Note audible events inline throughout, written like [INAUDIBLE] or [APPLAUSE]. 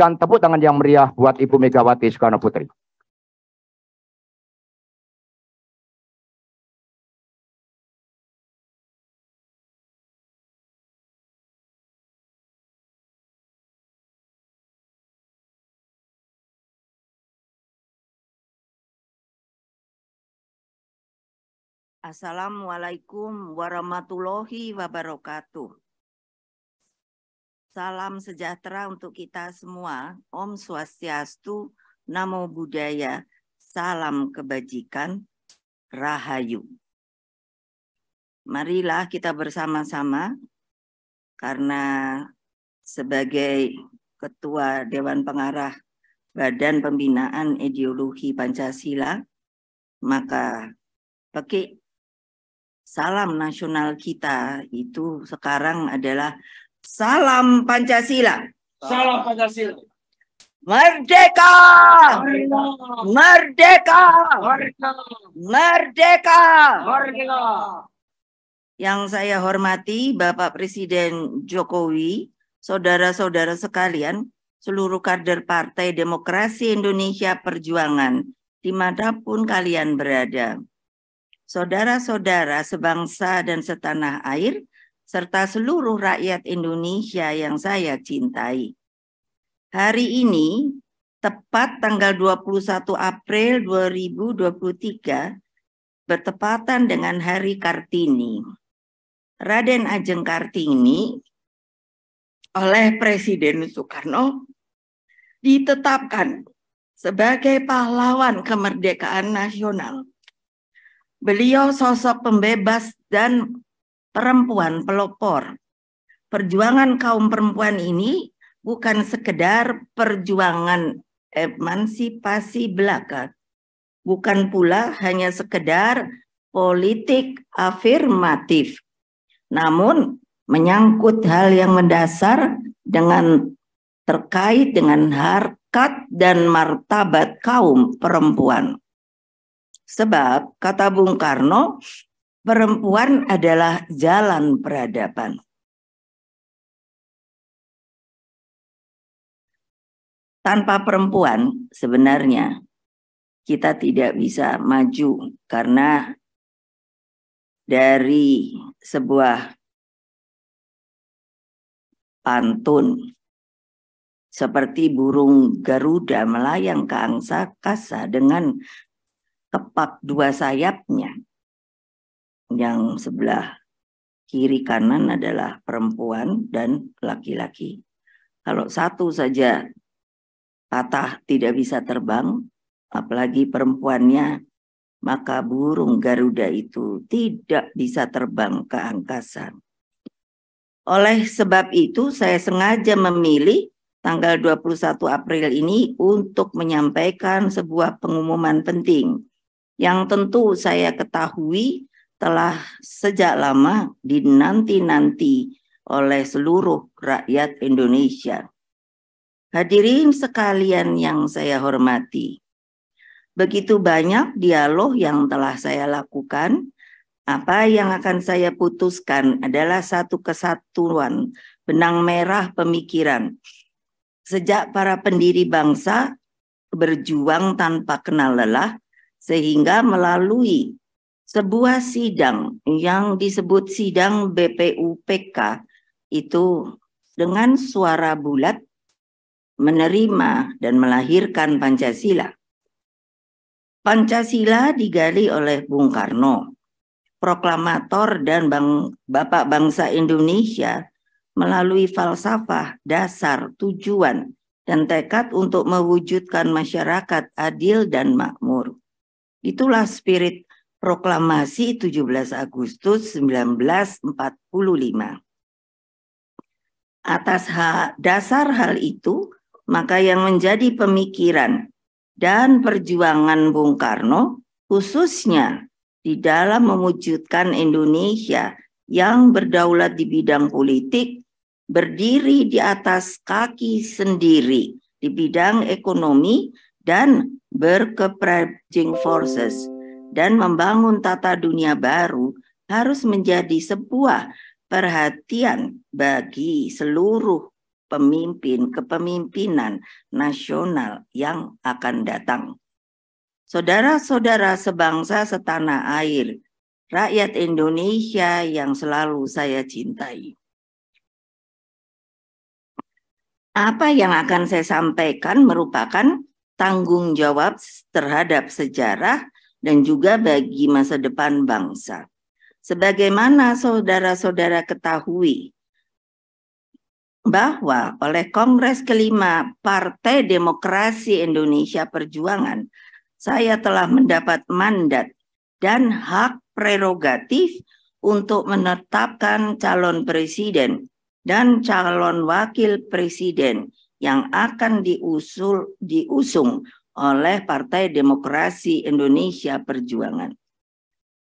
Dan tepuk tangan yang meriah buat Ibu Megawati Soekarno Putri. Assalamualaikum warahmatullahi wabarakatuh. Salam sejahtera untuk kita semua. Om Swastiastu, Namo Buddhaya, Salam Kebajikan, Rahayu. Marilah kita bersama-sama karena sebagai Ketua Dewan Pengarah Badan Pembinaan Ideologi Pancasila, maka pekik salam nasional kita itu sekarang adalah Salam Pancasila. Salam Pancasila. Merdeka! Merdeka! Merdeka! Merdeka! Merdeka! Yang saya hormati Bapak Presiden Jokowi, saudara-saudara sekalian, seluruh kader Partai Demokrasi Indonesia Perjuangan, dimanapun kalian berada. Saudara-saudara sebangsa dan setanah air, serta seluruh rakyat Indonesia yang saya cintai. Hari ini, tepat tanggal 21 April 2023, bertepatan dengan Hari Kartini. Raden Ajeng Kartini oleh Presiden Soekarno ditetapkan sebagai pahlawan kemerdekaan nasional. Beliau sosok pembebas dan perempuan pelopor. Perjuangan kaum perempuan ini bukan sekedar perjuangan emansipasi belaka, bukan pula hanya sekedar politik afirmatif, namun menyangkut hal yang mendasar dengan terkait dengan harkat dan martabat kaum perempuan. Sebab, kata Bung Karno, perempuan adalah jalan peradaban. Tanpa perempuan, sebenarnya kita tidak bisa maju karena dari sebuah pantun seperti burung Garuda melayang ke angsa kasa dengan kepak dua sayapnya yang sebelah kiri kanan adalah perempuan dan laki-laki. Kalau satu saja patah tidak bisa terbang, apalagi perempuannya, maka burung Garuda itu tidak bisa terbang ke angkasa. Oleh sebab itu, saya sengaja memilih tanggal 21 April ini untuk menyampaikan sebuah pengumuman penting yang tentu saya ketahui telah sejak lama dinanti-nanti oleh seluruh rakyat Indonesia. Hadirin sekalian yang saya hormati, begitu banyak dialog yang telah saya lakukan. Apa yang akan saya putuskan adalah satu kesatuan benang merah pemikiran. Sejak para pendiri bangsa berjuang tanpa kenal lelah, sehingga melalui sebuah sidang yang disebut sidang BPUPK itu dengan suara bulat menerima dan melahirkan Pancasila. Pancasila digali oleh Bung Karno, proklamator dan bang, bapak bangsa Indonesia melalui falsafah dasar tujuan dan tekad untuk mewujudkan masyarakat adil dan makmur. Itulah spirit proklamasi 17 Agustus 1945. Atas hak dasar hal itu, maka yang menjadi pemikiran dan perjuangan Bung Karno khususnya di dalam mewujudkan Indonesia yang berdaulat di bidang politik berdiri di atas kaki sendiri di bidang ekonomi dan berkeprajing forces dan membangun tata dunia baru harus menjadi sebuah perhatian bagi seluruh pemimpin kepemimpinan nasional yang akan datang. Saudara-saudara sebangsa setanah air, rakyat Indonesia yang selalu saya cintai. Apa yang akan saya sampaikan merupakan tanggung jawab terhadap sejarah dan juga bagi masa depan bangsa. Sebagaimana saudara-saudara ketahui, bahwa oleh Kongres kelima Partai Demokrasi Indonesia Perjuangan, saya telah mendapat mandat dan hak prerogatif untuk menetapkan calon presiden dan calon wakil presiden yang akan diusul diusung oleh Partai Demokrasi Indonesia Perjuangan.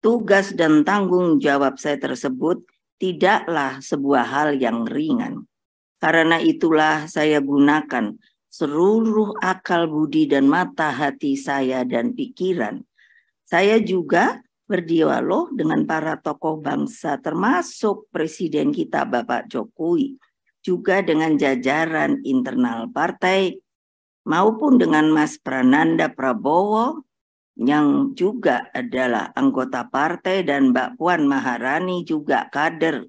Tugas dan tanggung jawab saya tersebut tidaklah sebuah hal yang ringan. Karena itulah saya gunakan seluruh akal budi dan mata hati saya dan pikiran. Saya juga berdialog dengan para tokoh bangsa termasuk Presiden kita Bapak Jokowi. Juga dengan jajaran internal partai maupun dengan Mas Prananda Prabowo yang juga adalah anggota partai dan Mbak Puan Maharani juga kader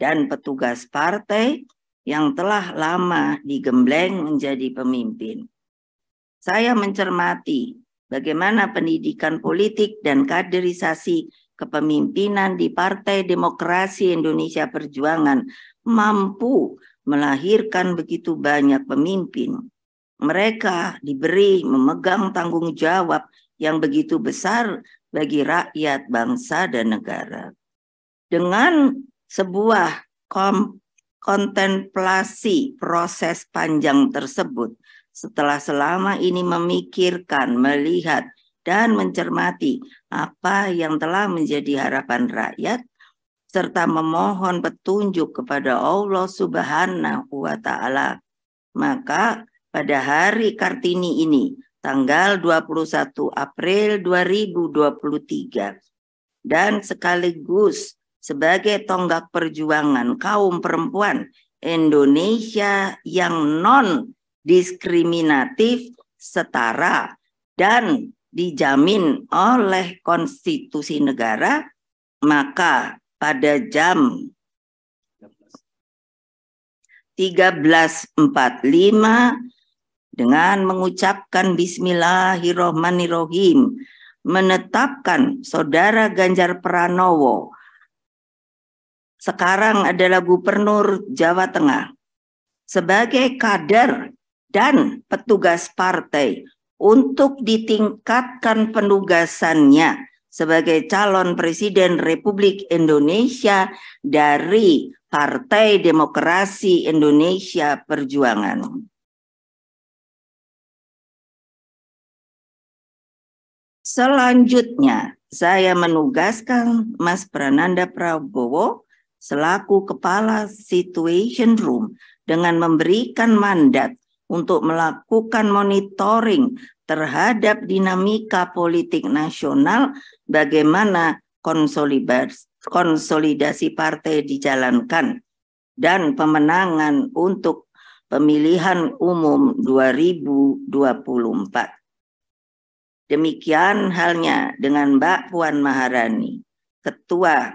dan petugas partai yang telah lama digembleng menjadi pemimpin. Saya mencermati bagaimana pendidikan politik dan kaderisasi kepemimpinan di Partai Demokrasi Indonesia Perjuangan mampu melahirkan begitu banyak pemimpin mereka diberi memegang tanggung jawab yang begitu besar bagi rakyat, bangsa, dan negara. Dengan sebuah kontemplasi proses panjang tersebut, setelah selama ini memikirkan, melihat, dan mencermati apa yang telah menjadi harapan rakyat, serta memohon petunjuk kepada Allah Subhanahu wa Ta'ala, maka pada hari Kartini ini, tanggal 21 April 2023, dan sekaligus sebagai tonggak perjuangan kaum perempuan Indonesia yang non-diskriminatif, setara, dan dijamin oleh konstitusi negara, maka pada jam 13.45 dengan mengucapkan bismillahirrohmanirrohim menetapkan saudara Ganjar Pranowo sekarang adalah Gubernur Jawa Tengah sebagai kader dan petugas partai untuk ditingkatkan penugasannya sebagai calon presiden Republik Indonesia dari Partai Demokrasi Indonesia Perjuangan. Selanjutnya, saya menugaskan Mas Prananda Prabowo selaku Kepala Situation Room dengan memberikan mandat untuk melakukan monitoring terhadap dinamika politik nasional bagaimana konsolidasi partai dijalankan dan pemenangan untuk pemilihan umum 2024. Demikian halnya dengan Mbak Puan Maharani, Ketua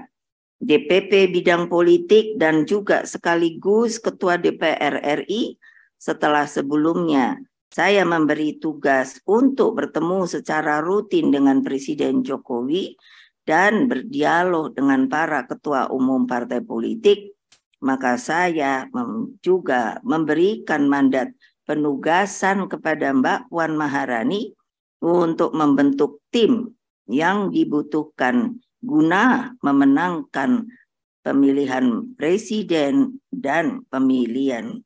DPP Bidang Politik dan juga sekaligus Ketua DPR RI setelah sebelumnya saya memberi tugas untuk bertemu secara rutin dengan Presiden Jokowi dan berdialog dengan para ketua umum partai politik, maka saya juga memberikan mandat penugasan kepada Mbak Puan Maharani untuk membentuk tim yang dibutuhkan guna memenangkan pemilihan presiden dan pemilihan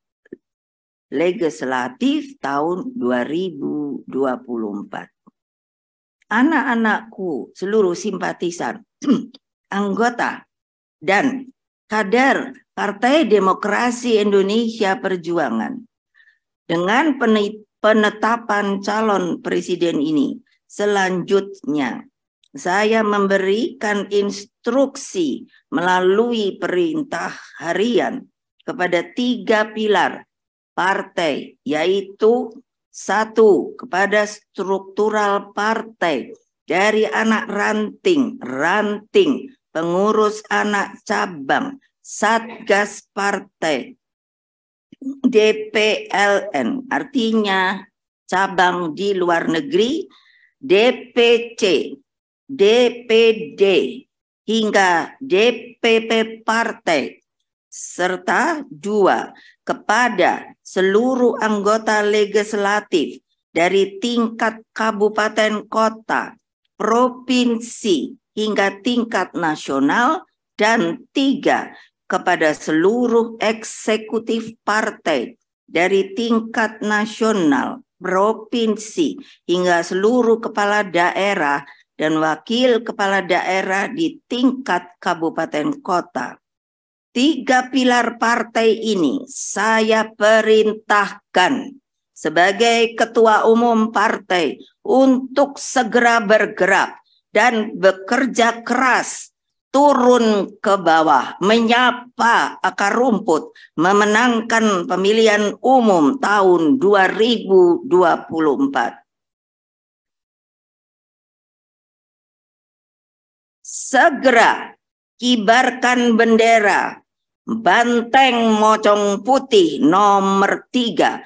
legislatif tahun 2024. Anak-anakku, seluruh simpatisan, [CLEARS THROAT] anggota, dan kader Partai Demokrasi Indonesia Perjuangan dengan penetapan calon presiden ini. Selanjutnya, saya memberikan instruksi melalui perintah harian kepada tiga pilar partai, yaitu satu kepada struktural partai dari anak ranting, ranting, pengurus anak cabang, satgas partai, DPLN, artinya cabang di luar negeri, DPC, DPD, hingga DPP partai, serta dua kepada seluruh anggota legislatif dari tingkat kabupaten kota, provinsi, hingga tingkat nasional, dan tiga kepada seluruh eksekutif partai dari tingkat nasional, provinsi, hingga seluruh kepala daerah dan wakil kepala daerah di tingkat kabupaten kota. Tiga pilar partai ini saya perintahkan sebagai ketua umum partai untuk segera bergerak dan bekerja keras turun ke bawah, menyapa akar rumput, memenangkan pemilihan umum tahun 2024. Segera kibarkan bendera banteng mocong putih nomor tiga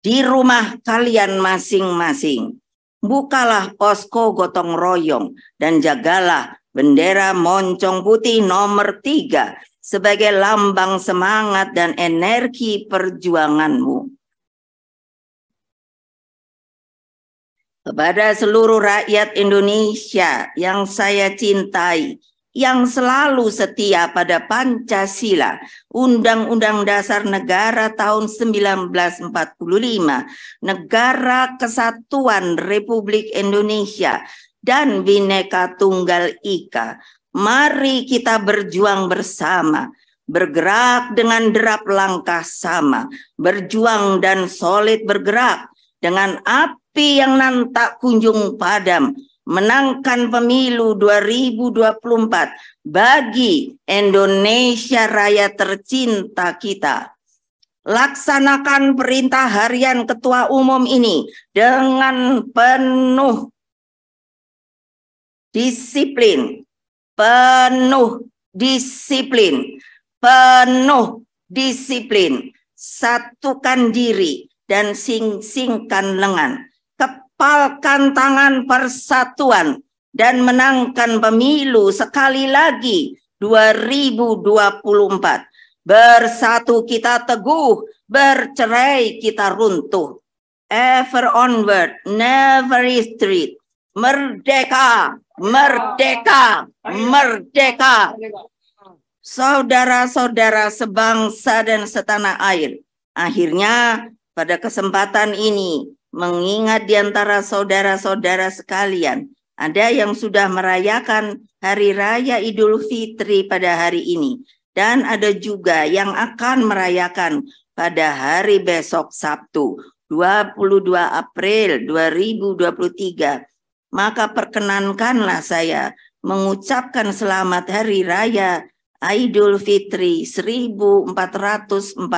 di rumah kalian masing-masing. Bukalah posko gotong royong dan jagalah Bendera moncong putih nomor tiga sebagai lambang semangat dan energi perjuanganmu. Kepada seluruh rakyat Indonesia yang saya cintai, yang selalu setia pada Pancasila, Undang-Undang Dasar Negara tahun 1945, Negara Kesatuan Republik Indonesia, dan Bhinneka Tunggal Ika. Mari kita berjuang bersama, bergerak dengan derap langkah sama, berjuang dan solid bergerak dengan api yang nantak kunjung padam, menangkan pemilu 2024 bagi Indonesia Raya tercinta kita. Laksanakan perintah harian Ketua Umum ini dengan penuh disiplin, penuh disiplin, penuh disiplin, satukan diri dan sing-singkan lengan, kepalkan tangan persatuan dan menangkan pemilu sekali lagi 2024. Bersatu kita teguh, bercerai kita runtuh. Ever onward, never retreat merdeka, merdeka, merdeka. Saudara-saudara sebangsa dan setanah air, akhirnya pada kesempatan ini mengingat di antara saudara-saudara sekalian, ada yang sudah merayakan Hari Raya Idul Fitri pada hari ini, dan ada juga yang akan merayakan pada hari besok Sabtu, 22 April 2023 maka perkenankanlah saya mengucapkan selamat Hari Raya Idul Fitri 1444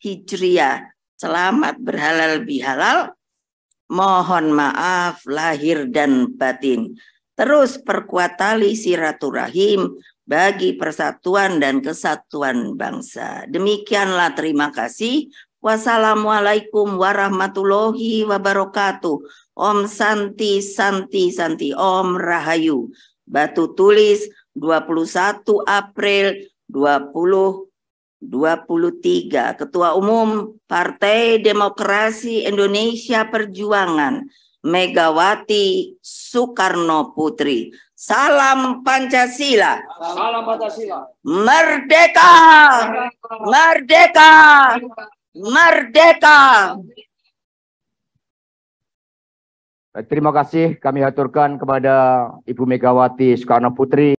Hijriah. Selamat berhalal bihalal. Mohon maaf lahir dan batin. Terus perkuat tali siraturahim bagi persatuan dan kesatuan bangsa. Demikianlah terima kasih. Wassalamualaikum warahmatullahi wabarakatuh. Om Santi Santi Santi Om Rahayu Batu Tulis 21 April 2023 Ketua Umum Partai Demokrasi Indonesia Perjuangan Megawati Soekarno Putri Salam Pancasila. Salam Pancasila. Merdeka. Merdeka. Merdeka terima kasih kami haturkan kepada Ibu Megawati Soekarno Putri.